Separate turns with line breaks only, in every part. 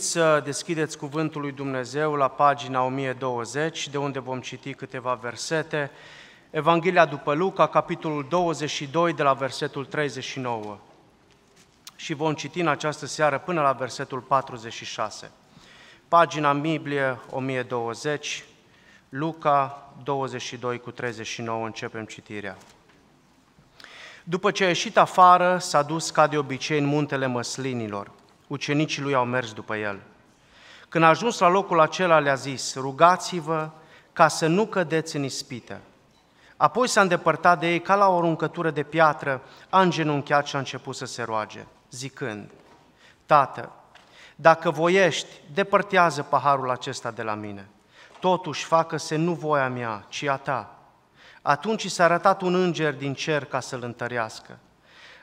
invit să deschideți Cuvântul lui Dumnezeu la pagina 1020, de unde vom citi câteva versete. Evanghelia după Luca, capitolul 22, de la versetul 39. Și vom citi în această seară până la versetul 46. Pagina Biblie 1020, Luca 22 cu 39, începem citirea. După ce a ieșit afară, s-a dus ca de obicei în muntele măslinilor – ucenicii lui au mers după el. Când a ajuns la locul acela, le-a zis, rugați-vă ca să nu cădeți în ispită. Apoi s-a îndepărtat de ei ca la o aruncătură de piatră, a îngenunchiat și a început să se roage, zicând, Tată, dacă voiești, depărtează paharul acesta de la mine. Totuși, facă-se nu voia mea, ci a ta. Atunci s-a arătat un înger din cer ca să-l întărească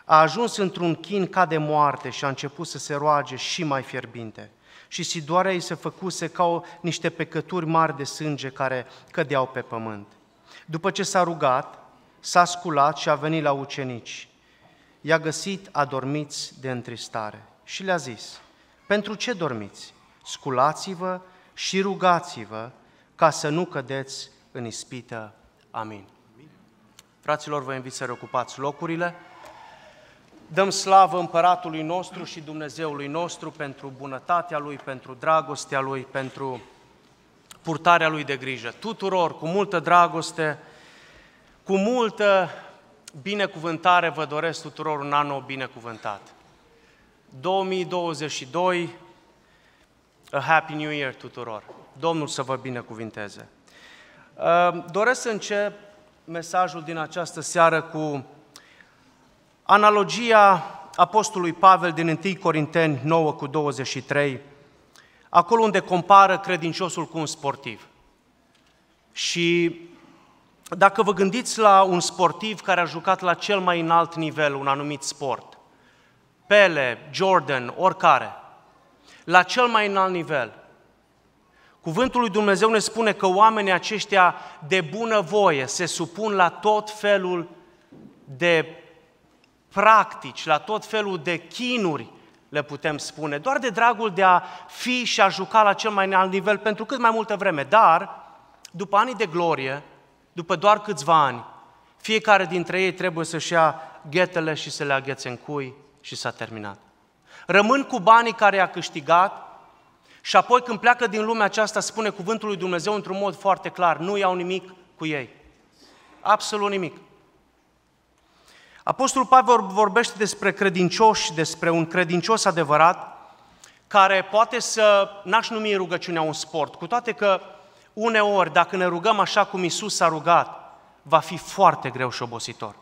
a ajuns într-un chin ca de moarte și a început să se roage și mai fierbinte. Și sidoarea ei se făcuse ca o, niște pecături mari de sânge care cădeau pe pământ. După ce s-a rugat, s-a sculat și a venit la ucenici. I-a găsit adormiți de întristare și le-a zis, pentru ce dormiți? Sculați-vă și rugați-vă ca să nu cădeți în ispită. Amin. Amin. Fraților, vă invit să reocupați locurile. Dăm slavă împăratului nostru și Dumnezeului nostru pentru bunătatea lui, pentru dragostea lui, pentru purtarea lui de grijă. Tuturor, cu multă dragoste, cu multă binecuvântare vă doresc tuturor un an nou binecuvântat. 2022, a Happy New Year tuturor! Domnul să vă binecuvinteze! Ă, doresc să încep mesajul din această seară cu analogia Apostolului Pavel din 1 Corinteni 9 cu 23, acolo unde compară credinciosul cu un sportiv. Și dacă vă gândiți la un sportiv care a jucat la cel mai înalt nivel un anumit sport, Pele, Jordan, oricare, la cel mai înalt nivel, Cuvântul lui Dumnezeu ne spune că oamenii aceștia de bună voie se supun la tot felul de practici, la tot felul de chinuri, le putem spune, doar de dragul de a fi și a juca la cel mai înalt nivel pentru cât mai multă vreme. Dar, după anii de glorie, după doar câțiva ani, fiecare dintre ei trebuie să-și ia ghetele și să le aghețe în cui și s-a terminat. Rămân cu banii care i-a câștigat și apoi când pleacă din lumea aceasta spune cuvântul lui Dumnezeu într-un mod foarte clar, nu iau nimic cu ei. Absolut nimic. Apostolul Pavel vorbește despre credincioși, despre un credincios adevărat, care poate să, n-aș numi rugăciunea un sport, cu toate că uneori, dacă ne rugăm așa cum Isus s-a rugat, va fi foarte greu și obositor.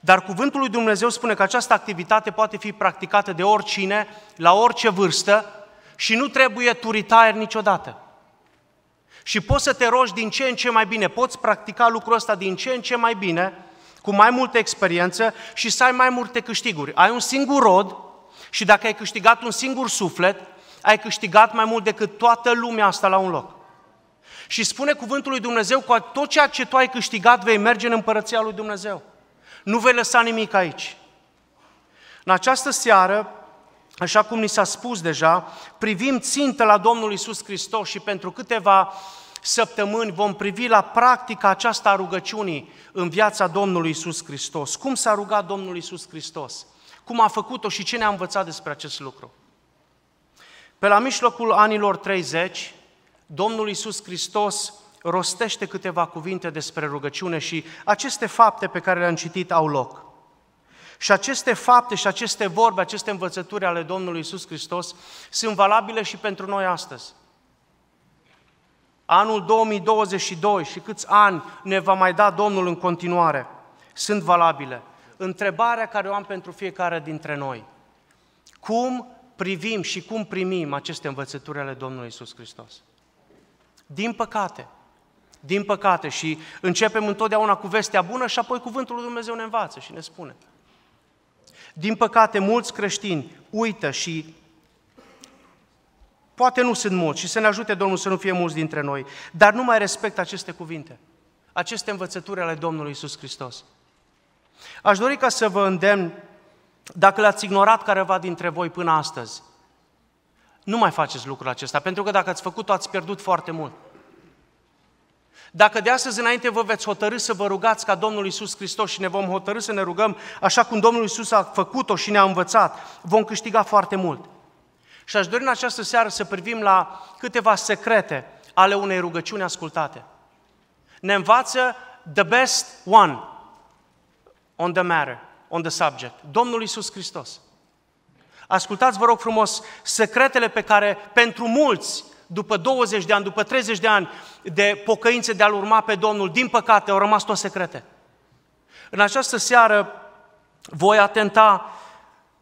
Dar cuvântul lui Dumnezeu spune că această activitate poate fi practicată de oricine, la orice vârstă și nu trebuie turitar niciodată. Și poți să te rogi din ce în ce mai bine, poți practica lucrul ăsta din ce în ce mai bine, cu mai multă experiență și să ai mai multe câștiguri. Ai un singur rod și dacă ai câștigat un singur suflet, ai câștigat mai mult decât toată lumea asta la un loc. Și spune cuvântul lui Dumnezeu că tot ceea ce tu ai câștigat vei merge în împărăția lui Dumnezeu. Nu vei lăsa nimic aici. În această seară, așa cum ni s-a spus deja, privim țintă la Domnul Isus Hristos și pentru câteva uh, săptămâni vom privi la practica aceasta a rugăciunii în viața Domnului Isus Hristos. Cum s-a rugat Domnul Isus Hristos? Cum a făcut-o și ce ne-a învățat despre acest lucru? Pe la mijlocul anilor 30, Domnul Isus Hristos rostește câteva cuvinte despre rugăciune și aceste fapte pe care le-am citit au loc. Și aceste fapte și aceste vorbe, aceste învățături ale Domnului Isus Hristos sunt valabile și pentru noi astăzi anul 2022 și câți ani ne va mai da Domnul în continuare, sunt valabile. Întrebarea care o am pentru fiecare dintre noi, cum privim și cum primim aceste învățături ale Domnului Isus Hristos? Din păcate, din păcate și începem întotdeauna cu vestea bună și apoi cuvântul lui Dumnezeu ne învață și ne spune. Din păcate, mulți creștini uită și Poate nu sunt mulți și să ne ajute Domnul să nu fie mulți dintre noi, dar nu mai respect aceste cuvinte, aceste învățături ale Domnului Isus Hristos. Aș dori ca să vă îndemn, dacă l-ați ignorat careva dintre voi până astăzi, nu mai faceți lucrul acesta, pentru că dacă ați făcut-o, ați pierdut foarte mult. Dacă de astăzi înainte vă veți hotărâ să vă rugați ca Domnul Isus Hristos și ne vom hotărâ să ne rugăm așa cum Domnul Isus a făcut-o și ne-a învățat, vom câștiga foarte mult. Și aș dori în această seară să privim la câteva secrete ale unei rugăciuni ascultate. Ne învață the best one on the matter, on the subject, Domnul Isus Hristos. Ascultați, vă rog frumos, secretele pe care pentru mulți, după 20 de ani, după 30 de ani de pocăințe de a-L urma pe Domnul, din păcate au rămas tot secrete. În această seară voi atenta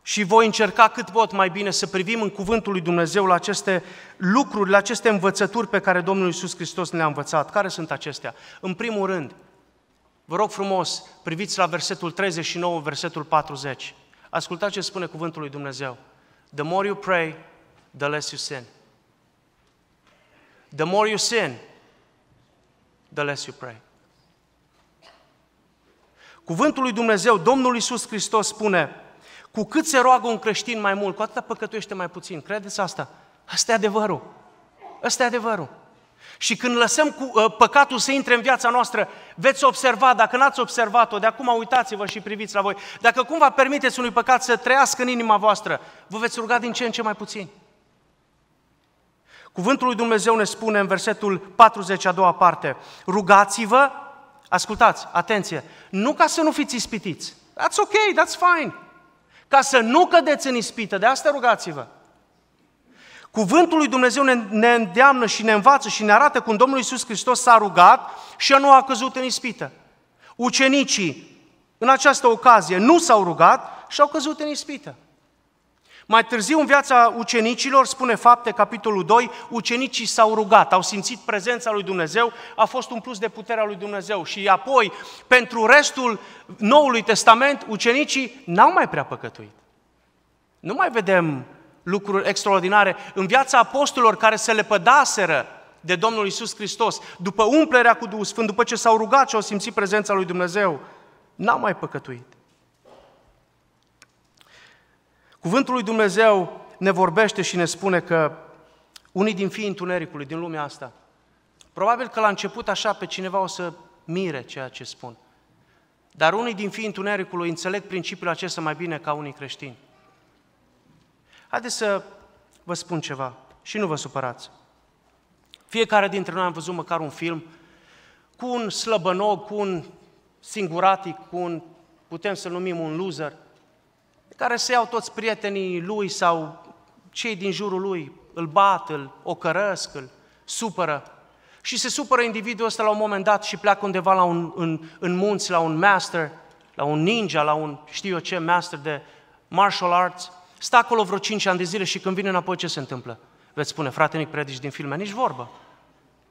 și voi încerca cât pot mai bine să privim în Cuvântul lui Dumnezeu la aceste lucruri, la aceste învățături pe care Domnul Iisus Hristos ne-a învățat. Care sunt acestea? În primul rând, vă rog frumos, priviți la versetul 39, versetul 40. Ascultați ce spune Cuvântul lui Dumnezeu. The more you pray, the less you sin. The more you sin, the less you pray. Cuvântul lui Dumnezeu, Domnul Iisus Hristos spune, cu cât se roagă un creștin mai mult, cu atât păcătuiește mai puțin. Credeți asta? Asta e adevărul. Asta e adevărul. Și când lăsăm cu, uh, păcatul să intre în viața noastră, veți observa, dacă n-ați observat-o, de acum uitați-vă și priviți la voi, dacă cumva permiteți unui păcat să trăiască în inima voastră, vă veți ruga din ce în ce mai puțin. Cuvântul lui Dumnezeu ne spune în versetul 40, a doua parte, rugați-vă, ascultați, atenție, nu ca să nu fiți ispitiți, that's ok, that's fine, ca să nu cădeți în ispită. De asta rugați-vă. Cuvântul lui Dumnezeu ne, ne îndeamnă și ne învață și ne arată cum Domnul Iisus Hristos s-a rugat și nu a căzut în ispită. Ucenicii, în această ocazie, nu s-au rugat și au căzut în ispită. Mai târziu, în viața ucenicilor, spune fapte, capitolul 2, ucenicii s-au rugat, au simțit prezența lui Dumnezeu, a fost un plus de puterea lui Dumnezeu. Și apoi, pentru restul Noului Testament, ucenicii n-au mai prea păcătuit. Nu mai vedem lucruri extraordinare în viața apostolilor care se lepădaseră de Domnul Isus Hristos, după umplerea cu Duhul Sfânt, după ce s-au rugat și au simțit prezența lui Dumnezeu, n-au mai păcătuit. Cuvântul lui Dumnezeu ne vorbește și ne spune că unii din fiii întunericului, din lumea asta, probabil că la început așa pe cineva o să mire ceea ce spun, dar unii din fiii întunericului înțeleg principiul acesta mai bine ca unii creștini. Haideți să vă spun ceva și nu vă supărați. Fiecare dintre noi am văzut măcar un film cu un slăbănog, cu un singuratic, cu un, putem să numim un loser – care se iau toți prietenii lui sau cei din jurul lui, îl bat, îl ocărăsc, îl supără. Și se supără individul ăsta la un moment dat și pleacă undeva la un, în, în munți, la un master, la un ninja, la un știu eu ce, master de martial arts. Stă acolo vreo 5 ani de zile și când vine înapoi ce se întâmplă? Veți spune, frate, nici predici din filme, nici vorbă.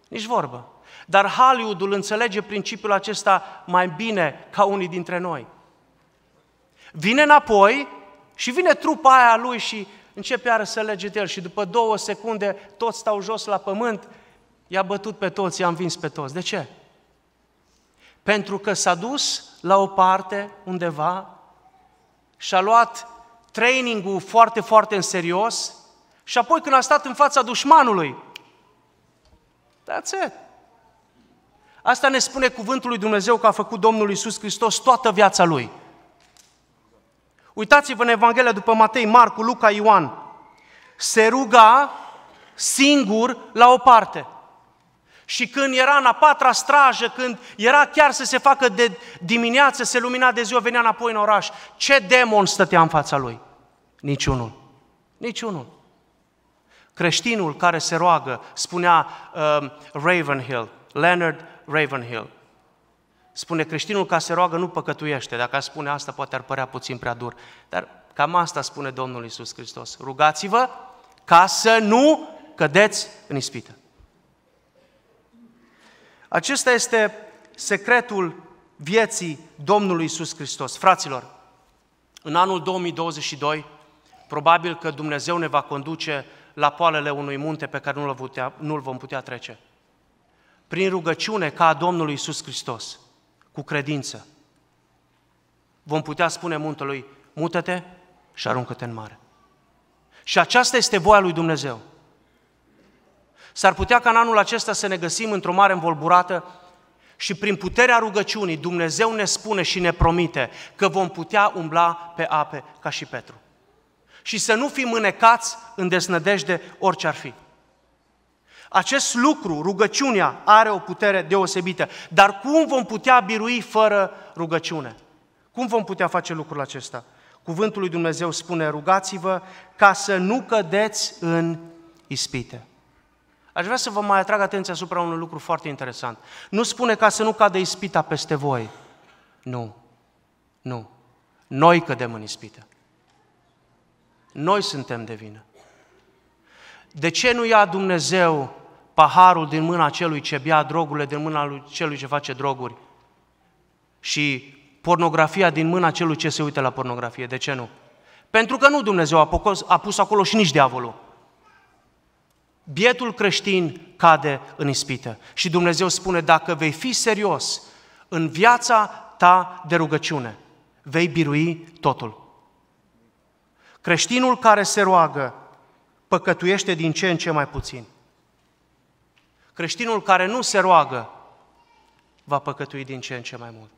Nici vorbă. Dar Hollywoodul înțelege principiul acesta mai bine ca unii dintre noi. Vine înapoi și vine trupa aia lui și începe iară să lege de el și după două secunde toți stau jos la pământ, i-a bătut pe toți, i-a învins pe toți. De ce? Pentru că s-a dus la o parte, undeva, și-a luat trainingul foarte, foarte în serios și apoi când a stat în fața dușmanului, that's it. Asta ne spune cuvântul lui Dumnezeu că a făcut Domnul Isus Hristos toată viața Lui. Uitați-vă în Evanghelia după Matei, Marcu, Luca, Ioan. Se ruga singur la o parte. Și când era în a patra strajă, când era chiar să se facă de dimineață, se lumina de ziua, venea înapoi în oraș. Ce demon stătea în fața lui? Niciunul. Niciunul. Creștinul care se roagă, spunea uh, Ravenhill, Leonard Ravenhill, Spune, creștinul ca se roagă nu păcătuiește. Dacă a spune asta, poate ar părea puțin prea dur. Dar cam asta spune Domnul Isus Hristos. Rugați-vă ca să nu cădeți în ispită. Acesta este secretul vieții Domnului Isus Hristos. Fraților, în anul 2022, probabil că Dumnezeu ne va conduce la poalele unui munte pe care nu-l, nu-l vom putea trece. Prin rugăciune ca a Domnului Isus Hristos cu credință, vom putea spune muntelui, mută-te și aruncă-te în mare. Și aceasta este voia lui Dumnezeu. S-ar putea ca în anul acesta să ne găsim într-o mare învolburată și prin puterea rugăciunii Dumnezeu ne spune și ne promite că vom putea umbla pe ape ca și Petru. Și să nu fim înecați în desnădejde orice ar fi. Acest lucru, rugăciunea, are o putere deosebită. Dar cum vom putea birui fără rugăciune? Cum vom putea face lucrul acesta? Cuvântul lui Dumnezeu spune, rugați-vă ca să nu cădeți în ispite. Aș vrea să vă mai atrag atenția asupra unui lucru foarte interesant. Nu spune ca să nu cadă ispita peste voi. Nu. Nu. Noi cădem în ispită. Noi suntem de vină. De ce nu ia Dumnezeu paharul din mâna celui ce bea drogurile, din mâna celui ce face droguri și pornografia din mâna celui ce se uită la pornografie. De ce nu? Pentru că nu Dumnezeu a, a pus acolo și nici diavolul. Bietul creștin cade în ispită. Și Dumnezeu spune, dacă vei fi serios în viața ta de rugăciune, vei birui totul. Creștinul care se roagă păcătuiește din ce în ce mai puțin. Creștinul care nu se roagă va păcătui din ce în ce mai mult.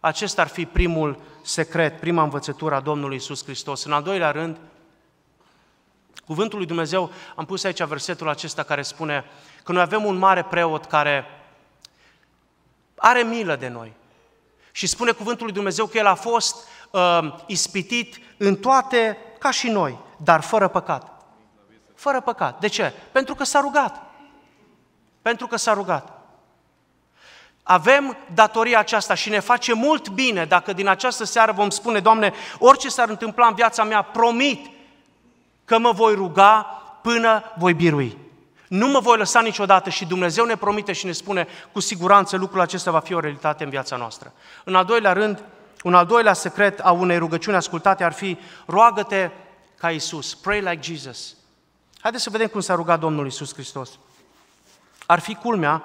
Acesta ar fi primul secret, prima învățătură a Domnului Isus Hristos. În al doilea rând, Cuvântul lui Dumnezeu, am pus aici versetul acesta care spune că noi avem un mare preot care are milă de noi. Și spune cuvântul lui Dumnezeu că el a fost uh, ispitit în toate, ca și noi, dar fără păcat. Fără păcat. De ce? Pentru că s-a rugat. Pentru că s-a rugat. Avem datoria aceasta și ne face mult bine dacă din această seară vom spune, Doamne, orice s-ar întâmpla în viața mea, promit că mă voi ruga până voi birui. Nu mă voi lăsa niciodată și Dumnezeu ne promite și ne spune cu siguranță lucrul acesta va fi o realitate în viața noastră. În al doilea rând, un al doilea secret a unei rugăciuni ascultate ar fi roagă-te ca Isus, pray like Jesus. Haideți să vedem cum s-a rugat Domnul Isus Hristos. Ar fi culmea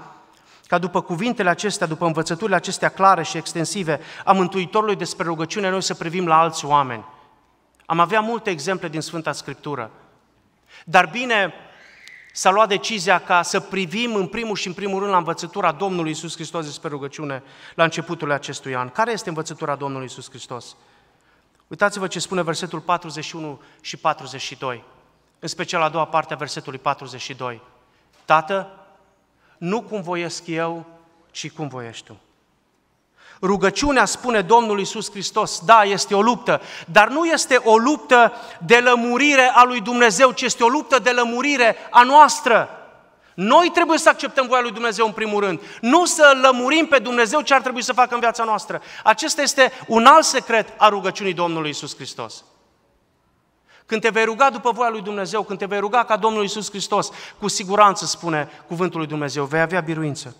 ca după cuvintele acestea, după învățăturile acestea clare și extensive a Mântuitorului despre rugăciune, noi să privim la alți oameni. Am avea multe exemple din Sfânta Scriptură. Dar bine, s-a luat decizia ca să privim în primul și în primul rând la învățătura Domnului Isus Hristos despre rugăciune la începutul acestui an. Care este învățătura Domnului Isus Hristos? Uitați-vă ce spune versetul 41 și 42, în special a doua parte a versetului 42. Tată, nu cum voiesc eu, ci cum voiești tu. Rugăciunea, spune Domnul Iisus Hristos, da, este o luptă, dar nu este o luptă de lămurire a lui Dumnezeu, ci este o luptă de lămurire a noastră. Noi trebuie să acceptăm voia lui Dumnezeu în primul rând, nu să lămurim pe Dumnezeu ce ar trebui să facă în viața noastră. Acesta este un alt secret a rugăciunii Domnului Isus Hristos. Când te vei ruga după voia lui Dumnezeu, când te vei ruga ca Domnul Isus Hristos, cu siguranță spune cuvântul lui Dumnezeu, vei avea biruință.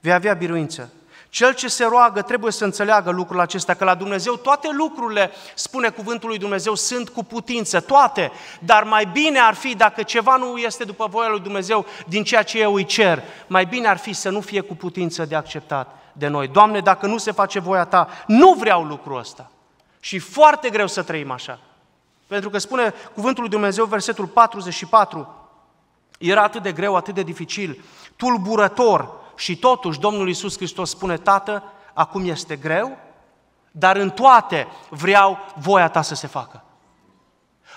Vei avea biruință. Cel ce se roagă trebuie să înțeleagă lucrul acesta, că la Dumnezeu toate lucrurile, spune cuvântul lui Dumnezeu, sunt cu putință, toate, dar mai bine ar fi dacă ceva nu este după voia lui Dumnezeu din ceea ce eu îi cer, mai bine ar fi să nu fie cu putință de acceptat de noi. Doamne, dacă nu se face voia Ta, nu vreau lucrul ăsta. Și foarte greu să trăim așa. Pentru că spune cuvântul lui Dumnezeu, versetul 44, era atât de greu, atât de dificil, tulburător și totuși Domnul Iisus Hristos spune, Tată, acum este greu, dar în toate vreau voia ta să se facă.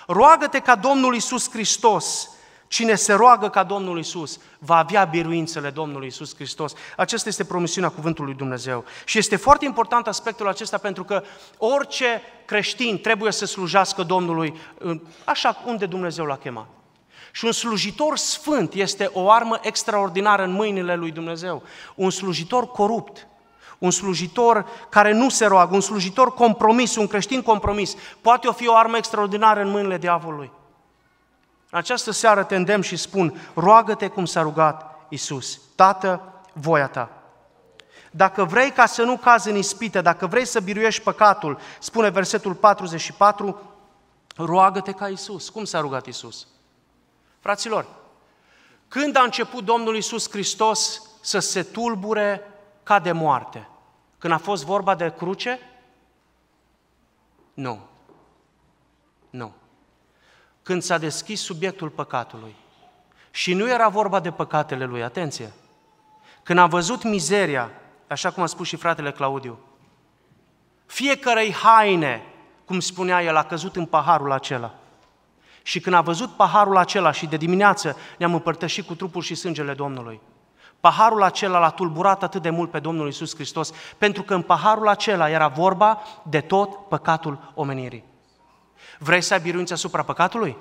Roagă-te ca Domnul Iisus Hristos Cine se roagă ca Domnul Isus va avea biruințele Domnului Isus Hristos. Aceasta este promisiunea Cuvântului Dumnezeu. Și este foarte important aspectul acesta pentru că orice creștin trebuie să slujească Domnului așa unde Dumnezeu l-a chemat. Și un slujitor sfânt este o armă extraordinară în mâinile lui Dumnezeu. Un slujitor corupt, un slujitor care nu se roagă, un slujitor compromis, un creștin compromis, poate o fi o armă extraordinară în mâinile diavolului. În această seară te îndemn și spun, roagă-te cum s-a rugat Isus. Tată, voia ta. Dacă vrei ca să nu cazi în ispită, dacă vrei să biruiești păcatul, spune versetul 44, roagă-te ca Isus. Cum s-a rugat Isus? Fraților, când a început Domnul Isus Hristos să se tulbure ca de moarte? Când a fost vorba de cruce? Nu. Nu când s-a deschis subiectul păcatului. Și nu era vorba de păcatele lui, atenție. Când a văzut mizeria, așa cum a spus și fratele Claudiu, fiecarei haine, cum spunea el, a căzut în paharul acela. Și când a văzut paharul acela și de dimineață ne-am împărtășit cu trupul și sângele Domnului, paharul acela l-a tulburat atât de mult pe Domnul Isus Hristos, pentru că în paharul acela era vorba de tot păcatul omenirii. Vrei să ai biruință asupra păcatului?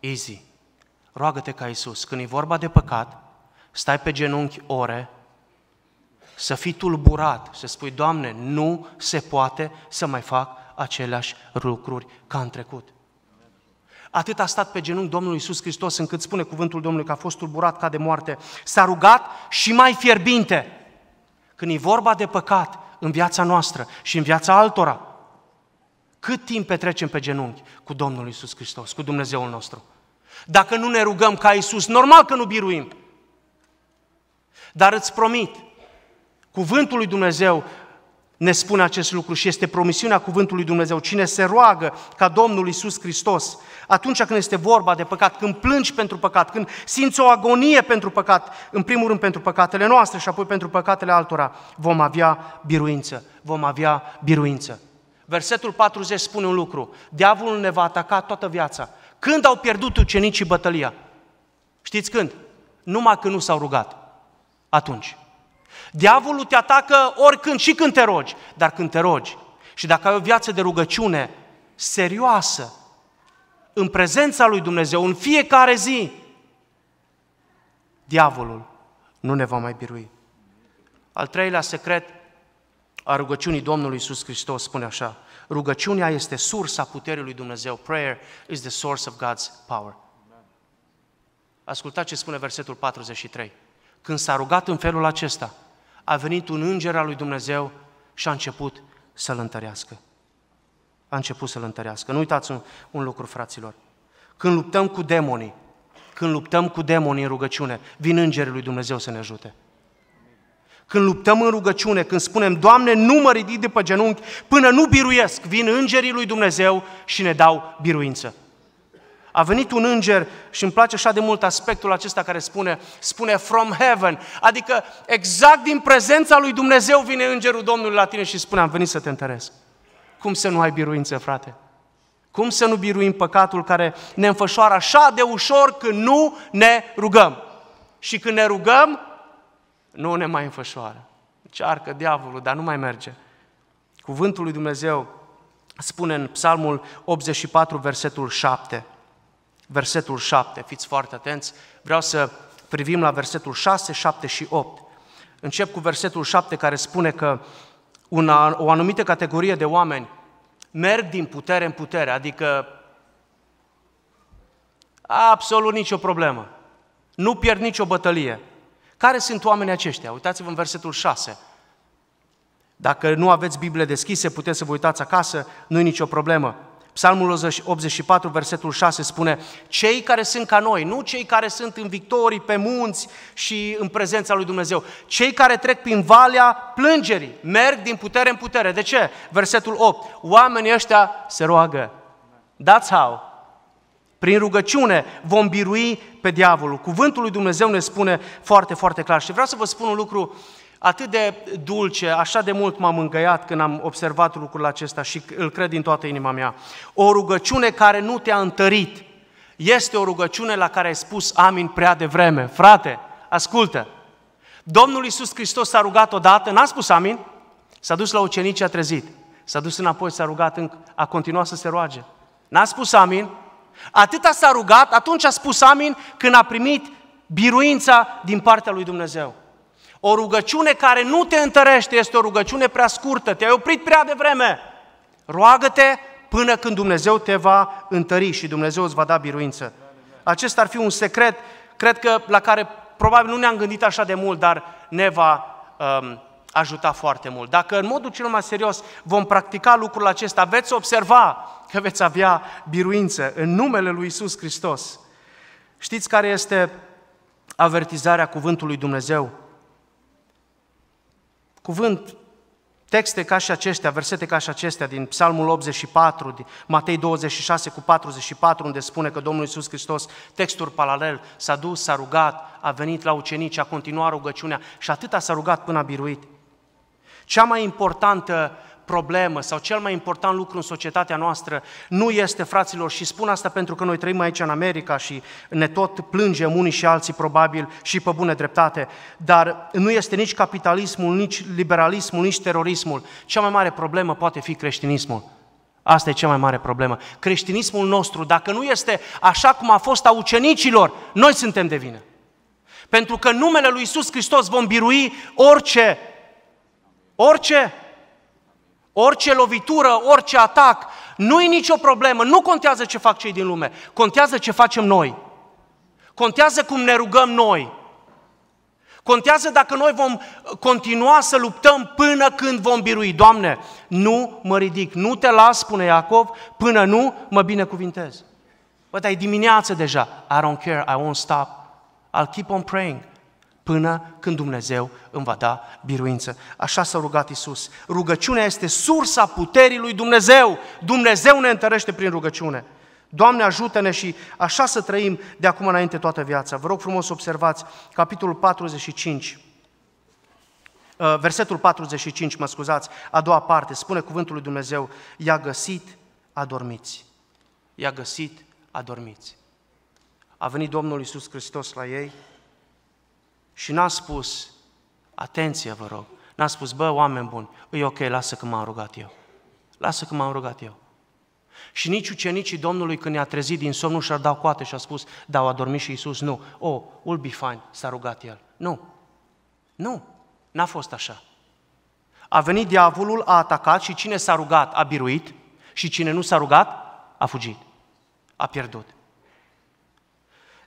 Easy. Roagă-te ca Isus. Când e vorba de păcat, stai pe genunchi ore, să fii tulburat, să spui, Doamne, nu se poate să mai fac aceleași lucruri ca în trecut. Atât a stat pe genunchi Domnul Iisus Hristos încât spune cuvântul Domnului că a fost tulburat ca de moarte. S-a rugat și mai fierbinte. Când e vorba de păcat în viața noastră și în viața altora, cât timp petrecem pe genunchi cu Domnul Isus Hristos, cu Dumnezeul nostru? Dacă nu ne rugăm ca Isus, normal că nu biruim. Dar îți promit, cuvântul lui Dumnezeu ne spune acest lucru și este promisiunea cuvântului Dumnezeu. Cine se roagă ca Domnul Isus Hristos, atunci când este vorba de păcat, când plângi pentru păcat, când simți o agonie pentru păcat, în primul rând pentru păcatele noastre și apoi pentru păcatele altora, vom avea biruință, vom avea biruință. Versetul 40 spune un lucru. Diavolul ne va ataca toată viața. Când au pierdut ucenicii bătălia? Știți când? Numai când nu s-au rugat. Atunci. Diavolul te atacă oricând și când te rogi, dar când te rogi. Și dacă ai o viață de rugăciune serioasă, în prezența lui Dumnezeu, în fiecare zi, diavolul nu ne va mai birui. Al treilea secret a rugăciunii Domnului Iisus Hristos spune așa, rugăciunea este sursa puterii lui Dumnezeu. Prayer is the source of God's power. Ascultați ce spune versetul 43. Când s-a rugat în felul acesta, a venit un înger al lui Dumnezeu și a început să-l întărească. A început să-l întărească. Nu uitați un, un lucru, fraților. Când luptăm cu demonii, când luptăm cu demonii în rugăciune, vin îngerii lui Dumnezeu să ne ajute. Când luptăm în rugăciune, când spunem, Doamne, nu mă ridic de pe genunchi până nu biruiesc, vin îngerii lui Dumnezeu și ne dau biruință. A venit un înger și îmi place așa de mult aspectul acesta care spune, spune from heaven, adică exact din prezența lui Dumnezeu vine îngerul Domnului la tine și spune, am venit să te întăresc. Cum să nu ai biruință, frate? Cum să nu biruim păcatul care ne înfășoară așa de ușor când nu ne rugăm? Și când ne rugăm, nu ne mai înfășoară. Încearcă deci diavolul, dar nu mai merge. Cuvântul lui Dumnezeu spune în Psalmul 84, versetul 7. Versetul 7, fiți foarte atenți, vreau să privim la versetul 6, 7 și 8. Încep cu versetul 7 care spune că una, o anumită categorie de oameni merg din putere în putere, adică absolut nicio problemă. Nu pierd nicio bătălie. Care sunt oamenii aceștia? Uitați-vă în versetul 6. Dacă nu aveți Biblie deschise, puteți să vă uitați acasă, nu e nicio problemă. Psalmul 84, versetul 6 spune, cei care sunt ca noi, nu cei care sunt în victorii, pe munți și în prezența lui Dumnezeu, cei care trec prin valea plângerii, merg din putere în putere. De ce? Versetul 8, oamenii ăștia se roagă. That's how. Prin rugăciune vom birui pe diavolul. Cuvântul lui Dumnezeu ne spune foarte, foarte clar. Și vreau să vă spun un lucru atât de dulce, așa de mult m-am îngăiat când am observat lucrul acesta și îl cred din toată inima mea. O rugăciune care nu te-a întărit este o rugăciune la care ai spus amin prea devreme. Frate, ascultă! Domnul Iisus Hristos s-a rugat odată, n-a spus amin, s-a dus la ucenici, a trezit. S-a dus înapoi, s-a rugat, a continuat să se roage. N-a spus amin, Atâta s-a rugat, atunci a spus amin când a primit biruința din partea lui Dumnezeu. O rugăciune care nu te întărește este o rugăciune prea scurtă, te-ai oprit prea devreme. Roagă-te până când Dumnezeu te va întări și Dumnezeu îți va da biruință. Acesta ar fi un secret, cred că la care probabil nu ne-am gândit așa de mult, dar ne va um, ajuta foarte mult. Dacă în modul cel mai serios vom practica lucrul acesta, veți observa că veți avea biruință în numele Lui Isus Hristos. Știți care este avertizarea cuvântului Dumnezeu? Cuvânt, texte ca și acestea, versete ca și acestea din Psalmul 84, din Matei 26 cu 44, unde spune că Domnul Iisus Hristos, textul paralel, s-a dus, s-a rugat, a venit la ucenici, a continuat rugăciunea și atâta s-a rugat până a biruit. Cea mai importantă uh, problemă sau cel mai important lucru în societatea noastră nu este, fraților, și spun asta pentru că noi trăim aici în America și ne tot plângem unii și alții probabil și pe bune dreptate, dar nu este nici capitalismul, nici liberalismul, nici terorismul. Cea mai mare problemă poate fi creștinismul. Asta e cea mai mare problemă. Creștinismul nostru, dacă nu este așa cum a fost a ucenicilor, noi suntem de vină. Pentru că numele lui Iisus Hristos vom birui orice, orice Orice lovitură, orice atac, nu e nicio problemă, nu contează ce fac cei din lume, contează ce facem noi. Contează cum ne rugăm noi. Contează dacă noi vom continua să luptăm până când vom birui. Doamne, nu mă ridic, nu te las, spune Iacov, până nu mă binecuvintez. Bă, dar e dimineață deja. I don't care, I won't stop. I'll keep on praying până când Dumnezeu îmi va da biruință. Așa s-a rugat Isus. Rugăciunea este sursa puterii lui Dumnezeu. Dumnezeu ne întărește prin rugăciune. Doamne ajută-ne și așa să trăim de acum înainte toată viața. Vă rog frumos să observați capitolul 45, uh, versetul 45, mă scuzați, a doua parte, spune cuvântul lui Dumnezeu, i-a găsit adormiți. I-a găsit adormiți. A venit Domnul Iisus Hristos la ei și n-a spus, atenție vă rog, n-a spus, bă, oameni buni, e ok, lasă că m-am rugat eu. Lasă că m-am rugat eu. Și nici ucenicii Domnului când ne-a trezit din somn nu și-ar dau coate și a spus, da, a dormit și Iisus, nu. O, oh, will be fine, s-a rugat el. Nu, nu, n-a fost așa. A venit diavolul, a atacat și cine s-a rugat a biruit și cine nu s-a rugat a fugit, a pierdut.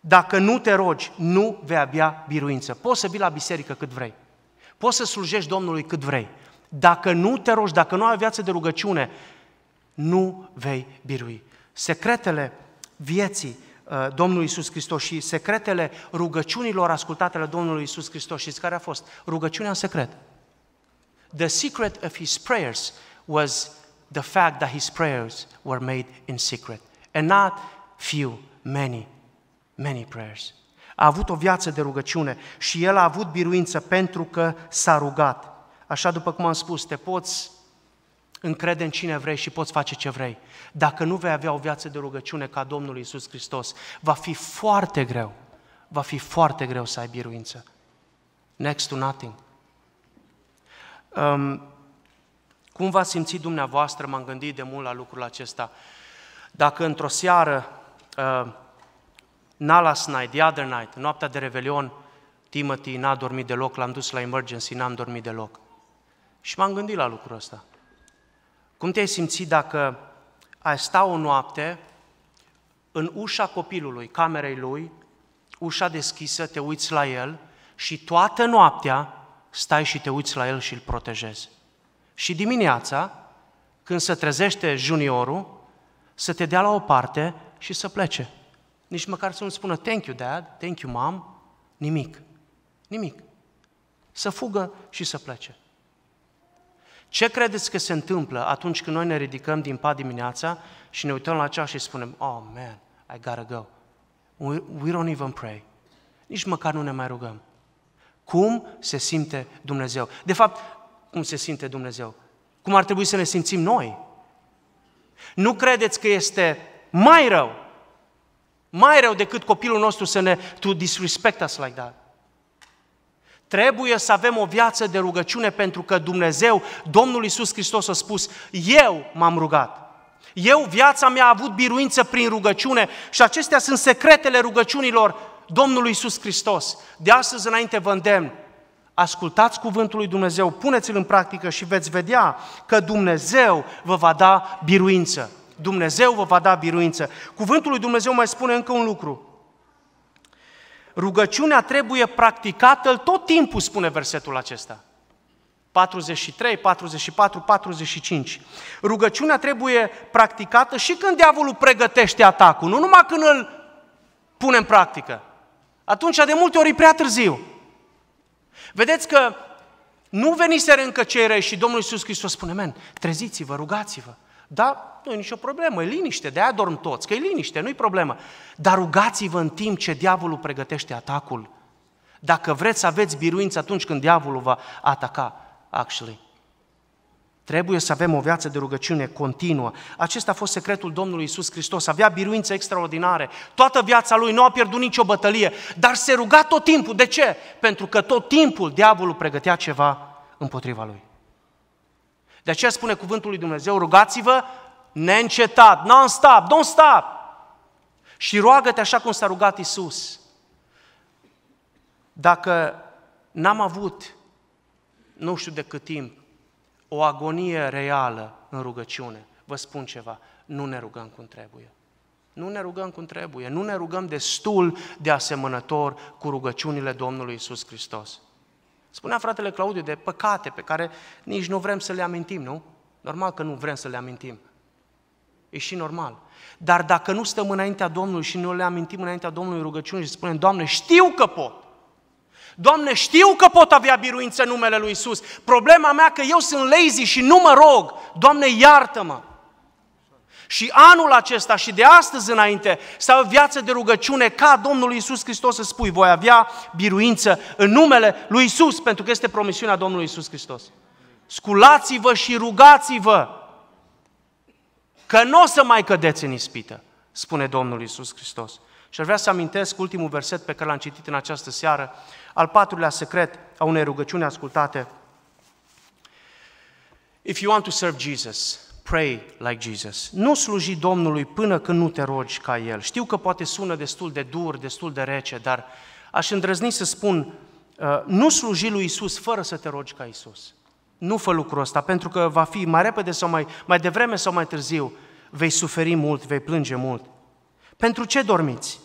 Dacă nu te rogi, nu vei avea biruință. Poți să vii la biserică cât vrei. Poți să slujești Domnului cât vrei. Dacă nu te rogi, dacă nu ai viață de rugăciune, nu vei birui. Secretele vieții uh, Domnului Isus Hristos și secretele rugăciunilor ascultate la Domnului Isus Hristos. Știți care a fost? Rugăciunea în secret. The secret of his prayers was the fact that his prayers were made in secret and not few, many, many prayers. A avut o viață de rugăciune și el a avut biruință pentru că s-a rugat. Așa după cum am spus, te poți încrede în cine vrei și poți face ce vrei. Dacă nu vei avea o viață de rugăciune ca Domnul Isus Hristos, va fi foarte greu, va fi foarte greu să ai biruință. Next to nothing. Um, cum v-ați simțit dumneavoastră? M-am gândit de mult la lucrul acesta. Dacă într-o seară uh, Not last night, the other night, noaptea de Revelion, Timothy n-a dormit deloc, l-am dus la emergency, n-am dormit deloc. Și m-am gândit la lucrul ăsta. Cum te-ai simțit dacă ai sta o noapte în ușa copilului, camerei lui, ușa deschisă, te uiți la el și toată noaptea stai și te uiți la el și îl protejezi. Și dimineața, când se trezește juniorul, să te dea la o parte și să plece nici măcar să nu spună thank you dad, thank you mom, nimic. Nimic. Să fugă și să plece. Ce credeți că se întâmplă atunci când noi ne ridicăm din pat dimineața și ne uităm la ceas și spunem, oh man, I gotta go. We, we don't even pray. Nici măcar nu ne mai rugăm. Cum se simte Dumnezeu? De fapt, cum se simte Dumnezeu? Cum ar trebui să ne simțim noi? Nu credeți că este mai rău mai rău decât copilul nostru să ne, to disrespect us like that. Trebuie să avem o viață de rugăciune pentru că Dumnezeu, Domnul Iisus Hristos a spus, eu m-am rugat. Eu, viața mea a avut biruință prin rugăciune și acestea sunt secretele rugăciunilor Domnului Iisus Hristos. De astăzi înainte vă îndemn, ascultați cuvântul lui Dumnezeu, puneți-l în practică și veți vedea că Dumnezeu vă va da biruință. Dumnezeu vă va da biruință. Cuvântul lui Dumnezeu mai spune încă un lucru. Rugăciunea trebuie practicată tot timpul, spune versetul acesta. 43, 44, 45. Rugăciunea trebuie practicată și când diavolul pregătește atacul, nu numai când îl pune în practică. Atunci, de multe ori, e prea târziu. Vedeți că nu veniseră încă cei răi și Domnul Iisus Hristos spune, men, treziți-vă, rugați-vă. Da, nu e nicio problemă, e liniște, de-aia dorm toți, că e liniște, nu e problemă. Dar rugați-vă în timp ce diavolul pregătește atacul. Dacă vreți să aveți biruință atunci când diavolul va ataca, actually. Trebuie să avem o viață de rugăciune continuă. Acesta a fost secretul Domnului Isus Hristos. Avea biruințe extraordinare. Toată viața lui nu a pierdut nicio bătălie, dar se ruga tot timpul. De ce? Pentru că tot timpul diavolul pregătea ceva împotriva lui. De aceea spune cuvântul lui Dumnezeu, rugați-vă neîncetat, non-stop, don't stop. Și roagă-te așa cum s-a rugat Isus. Dacă n-am avut, nu știu de cât timp, o agonie reală în rugăciune, vă spun ceva, nu ne rugăm cum trebuie. Nu ne rugăm cum trebuie, nu ne rugăm destul de asemănător cu rugăciunile Domnului Isus Hristos. Spunea fratele Claudiu de păcate pe care nici nu vrem să le amintim, nu? Normal că nu vrem să le amintim. E și normal. Dar dacă nu stăm înaintea Domnului și nu le amintim înaintea Domnului rugăciune și spunem, Doamne, știu că pot. Doamne, știu că pot avea biruință în numele Lui Isus. Problema mea că eu sunt lazy și nu mă rog. Doamne, iartă-mă. Și anul acesta și de astăzi înainte să ai o viață de rugăciune ca Domnul Iisus Hristos să spui, voi avea biruință în numele lui Iisus, pentru că este promisiunea Domnului Iisus Hristos. Sculați-vă și rugați-vă că nu o să mai cădeți în ispită, spune Domnul Iisus Hristos. Și aș vrea să amintesc ultimul verset pe care l-am citit în această seară, al patrulea secret a unei rugăciuni ascultate. If you want to serve Jesus, Pray like Jesus. Nu sluji Domnului până când nu te rogi ca El. Știu că poate sună destul de dur, destul de rece, dar aș îndrăzni să spun, uh, nu sluji lui Isus fără să te rogi ca Isus. Nu fă lucrul ăsta, pentru că va fi mai repede sau mai, mai devreme sau mai târziu, vei suferi mult, vei plânge mult. Pentru ce dormiți?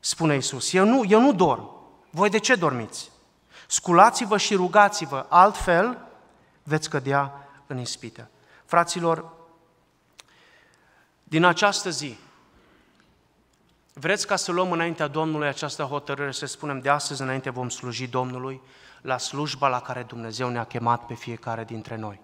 Spune Isus. Eu nu, eu nu dorm. Voi de ce dormiți? Sculați-vă și rugați-vă, altfel veți cădea în ispită. Fraților, din această zi, vreți ca să luăm înaintea Domnului această hotărâre, să spunem de astăzi înainte vom sluji Domnului la slujba la care Dumnezeu ne-a chemat pe fiecare dintre noi.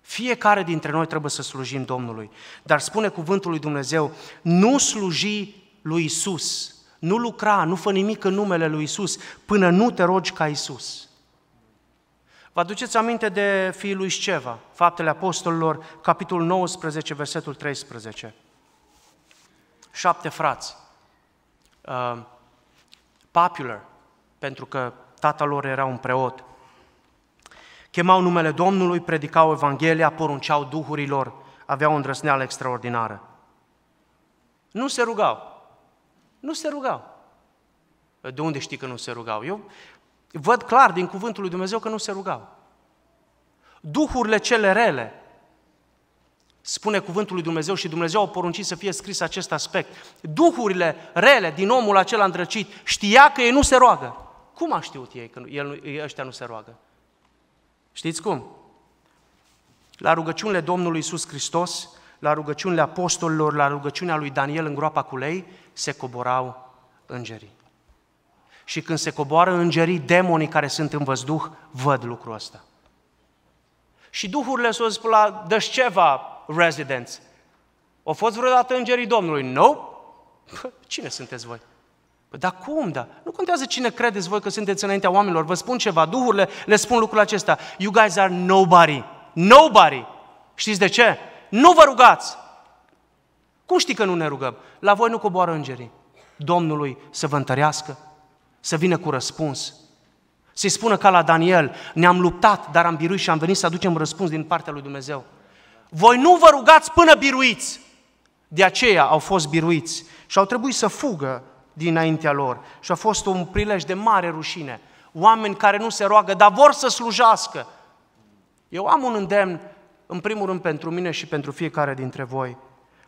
Fiecare dintre noi trebuie să slujim Domnului. Dar spune cuvântul lui Dumnezeu, nu sluji lui Isus, nu lucra, nu fă nimic în numele lui Isus, până nu te rogi ca Isus. Vă aduceți aminte de fiul lui Sceva, Faptele Apostolilor, capitolul 19, versetul 13. Șapte frați, uh, popular, pentru că tatăl lor era un preot, chemau numele Domnului, predicau Evanghelia, porunceau duhurilor, aveau o îndrăsneală extraordinară. Nu se rugau. Nu se rugau. De unde știi că nu se rugau? Eu Văd clar din cuvântul lui Dumnezeu că nu se rugau. Duhurile cele rele, spune cuvântul lui Dumnezeu și Dumnezeu a poruncit să fie scris acest aspect. Duhurile rele din omul acela îndrăcit știa că ei nu se roagă. Cum a știut ei că el, ăștia nu se roagă? Știți cum? La rugăciunile Domnului Isus Hristos, la rugăciunile apostolilor, la rugăciunea lui Daniel în groapa cu lei, se coborau îngerii și când se coboară îngerii, demonii care sunt în văzduh văd lucrul ăsta. Și duhurile s-au zis la Dășceva ceva, Au fost vreodată îngerii Domnului? Nu? Nope. cine sunteți voi? Păi, dar cum, da? Nu contează cine credeți voi că sunteți înaintea oamenilor. Vă spun ceva, duhurile le spun lucrul acesta. You guys are nobody. Nobody. Știți de ce? Nu vă rugați! Cum știi că nu ne rugăm? La voi nu coboară îngerii. Domnului să vă întărească, să vină cu răspuns. Să-i spună ca la Daniel, ne-am luptat, dar am biruit și am venit să aducem răspuns din partea lui Dumnezeu. Voi nu vă rugați până biruiți. De aceea au fost biruiți și au trebuit să fugă dinaintea lor. Și a fost un prilej de mare rușine. Oameni care nu se roagă, dar vor să slujească. Eu am un îndemn, în primul rând, pentru mine și pentru fiecare dintre voi.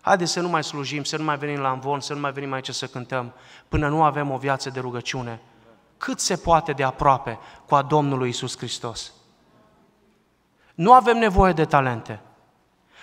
Haideți să nu mai slujim, să nu mai venim la învon, să nu mai venim aici să cântăm, până nu avem o viață de rugăciune. Cât se poate de aproape cu a Domnului Isus Hristos. Nu avem nevoie de talente.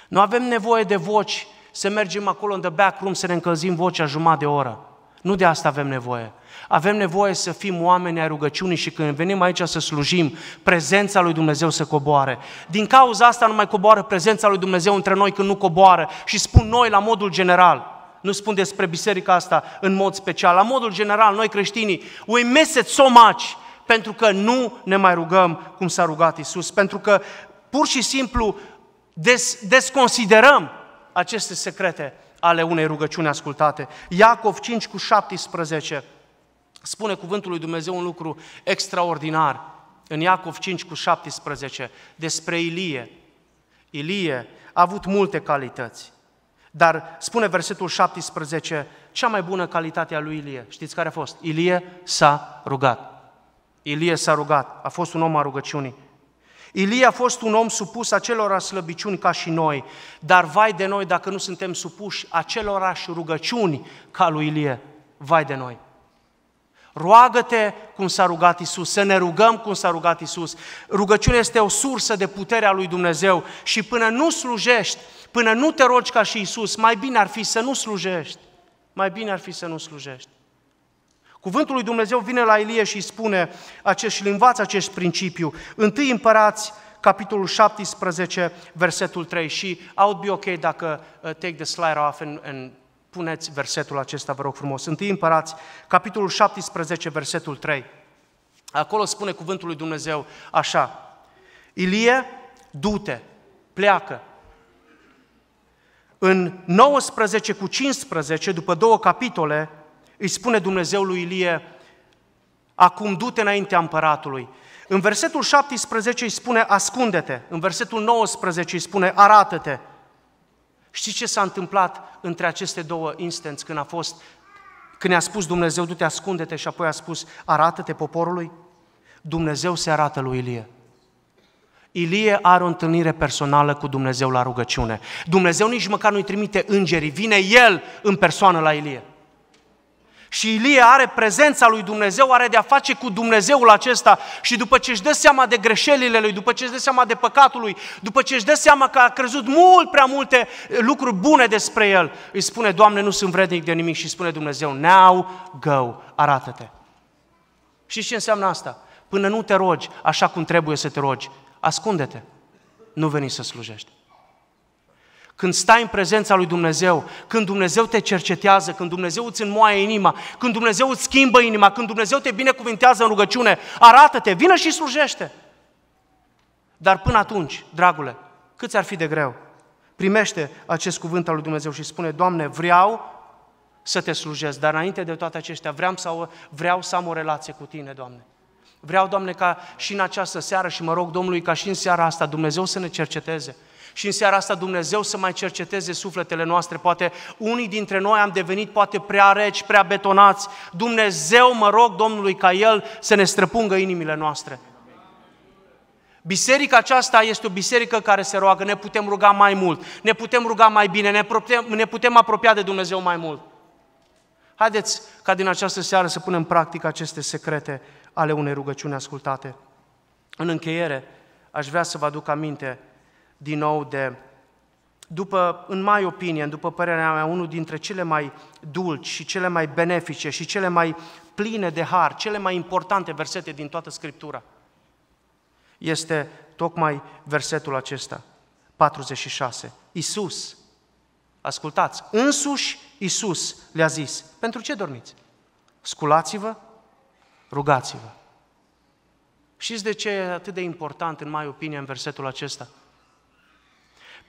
Nu avem nevoie de voci, să mergem acolo în the back room, să ne încălzim vocea jumătate de oră. Nu de asta avem nevoie. Avem nevoie să fim oameni ai rugăciunii și când venim aici să slujim, prezența lui Dumnezeu să coboare. Din cauza asta nu mai coboară prezența lui Dumnezeu între noi când nu coboară și spun noi la modul general. Nu spun despre biserica asta în mod special. La modul general, noi creștinii, we miss it so much pentru că nu ne mai rugăm cum s-a rugat Isus, pentru că pur și simplu des, desconsiderăm aceste secrete ale unei rugăciuni ascultate. Iacov 5 cu 17 spune cuvântul lui Dumnezeu un lucru extraordinar în Iacov 5 cu 17 despre Ilie. Ilie a avut multe calități, dar spune versetul 17, cea mai bună calitate a lui Ilie, știți care a fost? Ilie s-a rugat. Ilie s-a rugat, a fost un om a rugăciunii. Ilie a fost un om supus acelor slăbiciuni ca și noi, dar vai de noi dacă nu suntem supuși acelorași rugăciuni ca lui Ilie, vai de noi. Roagă-te cum s-a rugat Isus, să ne rugăm cum s-a rugat Isus. Rugăciunea este o sursă de putere a lui Dumnezeu și până nu slujești, până nu te rogi ca și Isus, mai bine ar fi să nu slujești. Mai bine ar fi să nu slujești. Cuvântul lui Dumnezeu vine la Ilie și îi spune acest, și îl învață acest principiu. Întâi împărați, capitolul 17, versetul 3 și I would be okay dacă uh, take the slide off and, and Puneți versetul acesta, vă rog frumos. Întâi împărați, capitolul 17, versetul 3. Acolo spune cuvântul lui Dumnezeu așa. Ilie, du-te, pleacă. În 19 cu 15, după două capitole, îi spune Dumnezeu lui Ilie, acum du-te înaintea împăratului. În versetul 17 îi spune, ascunde-te. În versetul 19 îi spune, arată-te. Știți ce s-a întâmplat între aceste două instanțe când a fost când i-a spus Dumnezeu, du-te, ascunde-te și apoi a spus, arată-te poporului? Dumnezeu se arată lui Ilie. Ilie are o întâlnire personală cu Dumnezeu la rugăciune. Dumnezeu nici măcar nu-i trimite îngerii, vine El în persoană la Ilie. Și Ilie are prezența lui Dumnezeu, are de-a face cu Dumnezeul acesta și după ce își dă seama de greșelile lui, după ce își dă seama de păcatul lui, după ce își dă seama că a crezut mult prea multe eh, lucruri bune despre el, îi spune, Doamne, nu sunt vrednic de nimic și spune Dumnezeu, now go, arată-te. Și ce înseamnă asta? Până nu te rogi așa cum trebuie să te rogi, ascunde-te, nu veni să slujești când stai în prezența lui Dumnezeu, când Dumnezeu te cercetează, când Dumnezeu îți înmoaie inima, când Dumnezeu îți schimbă inima, când Dumnezeu te binecuvintează în rugăciune, arată-te, vină și slujește. Dar până atunci, dragule, cât ar fi de greu? Primește acest cuvânt al lui Dumnezeu și spune, Doamne, vreau să te slujesc, dar înainte de toate acestea, vreau, sau, vreau să am o relație cu Tine, Doamne. Vreau, Doamne, ca și în această seară și mă rog Domnului ca și în seara asta Dumnezeu să ne cerceteze și în seara asta Dumnezeu să mai cerceteze sufletele noastre. Poate unii dintre noi am devenit poate prea reci, prea betonați. Dumnezeu, mă rog Domnului ca El să ne străpungă inimile noastre. Biserica aceasta este o biserică care se roagă, ne putem ruga mai mult, ne putem ruga mai bine, ne putem, ne putem apropia de Dumnezeu mai mult. Haideți ca din această seară să punem în practică aceste secrete ale unei rugăciuni ascultate. În încheiere, aș vrea să vă aduc aminte din nou de, după, în mai opinie, după părerea mea, unul dintre cele mai dulci și cele mai benefice și cele mai pline de har, cele mai importante versete din toată Scriptura, este tocmai versetul acesta, 46. Isus, ascultați, însuși Isus le-a zis, pentru ce dormiți? Sculați-vă, rugați-vă. Știți de ce e atât de important, în mai opinie, în versetul acesta?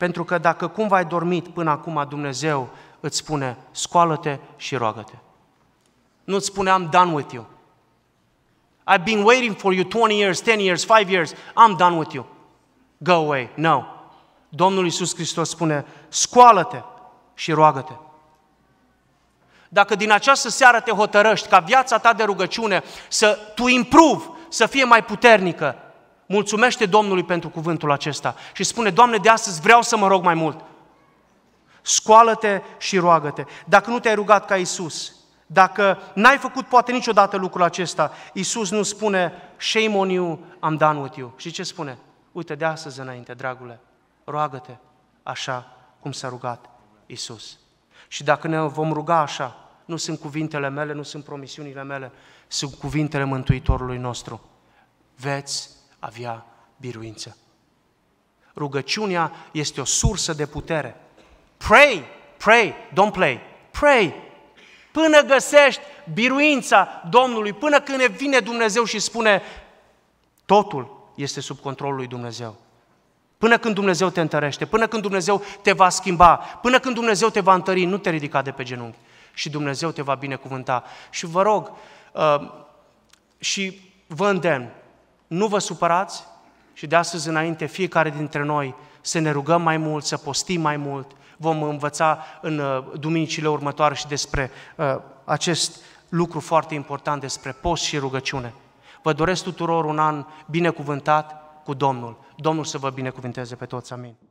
Pentru că dacă cum ai dormit până acum, Dumnezeu îți spune, scoală-te și roagă-te. Nu îți spune, I'm done with you. I've been waiting for you 20 years, 10 years, 5 years. I'm done with you. Go away. No. Domnul Iisus Hristos spune, scoală-te și roagă-te. Dacă din această seară te hotărăști ca viața ta de rugăciune să tu improve, să fie mai puternică, mulțumește Domnului pentru cuvântul acesta și spune, Doamne, de astăzi vreau să mă rog mai mult. Scoală-te și roagă-te. Dacă nu te-ai rugat ca Isus, dacă n-ai făcut poate niciodată lucrul acesta, Isus nu spune, shame on you, I'm done with you. Și ce spune? Uite, de astăzi înainte, dragule, roagă-te așa cum s-a rugat Isus. Și dacă ne vom ruga așa, nu sunt cuvintele mele, nu sunt promisiunile mele, sunt cuvintele Mântuitorului nostru. Veți avea biruință. Rugăciunea este o sursă de putere. Pray, pray, don't play. Pray. Până găsești biruința Domnului, până când vine Dumnezeu și spune totul este sub controlul lui Dumnezeu. Până când Dumnezeu te întărește, până când Dumnezeu te va schimba, până când Dumnezeu te va întări, nu te ridica de pe genunchi și Dumnezeu te va binecuvânta. Și vă rog, uh, și vă îndemn, nu vă supărați și de astăzi înainte fiecare dintre noi să ne rugăm mai mult, să postim mai mult. Vom învăța în uh, duminicile următoare și despre uh, acest lucru foarte important, despre post și rugăciune. Vă doresc tuturor un an binecuvântat cu Domnul. Domnul să vă binecuvinteze pe toți. Amin.